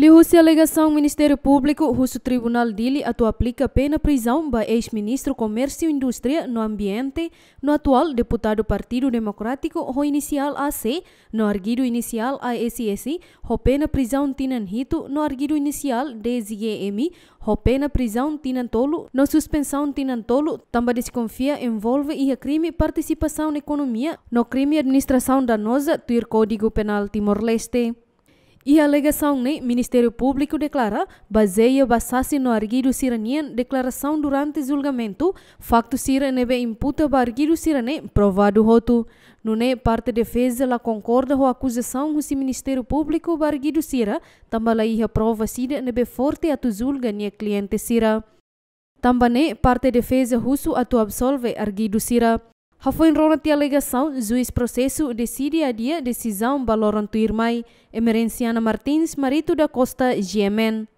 Liu-se alegação Ministério Público, russo Tribunal Dili atu aplica pena prisão ba ex-ministro Comércio e Indústria no Ambiente, no atual deputado Partido Democrático ho inicial AC, no arguido inicial ASS, ho pena prisão tinan hito, no arguido inicial DZM, ho pena prisão tinan tolo, no suspensão tinan tolo, tamba desconfia envolve e crime participação na economia, no crime administração danosa, tuir Código Penal Timor-Leste. E a alegação nem Ministério Público declara baseia basasse no arguido siranien declaração durante julgamento, facto siranebe imputa ba arguido sirane provado roto. Nune parte defesa la concorda com a acusação do Ministério Público ba arguido sira, também a prova sida nebe forte atu julga nia cliente sira. Tambane parte defesa russo atu absolve arguido sira foi rorati alegação, juiz processo decide a dia decisão baloran tuirmai Emerenciana Martins, marido da Costa, GMN.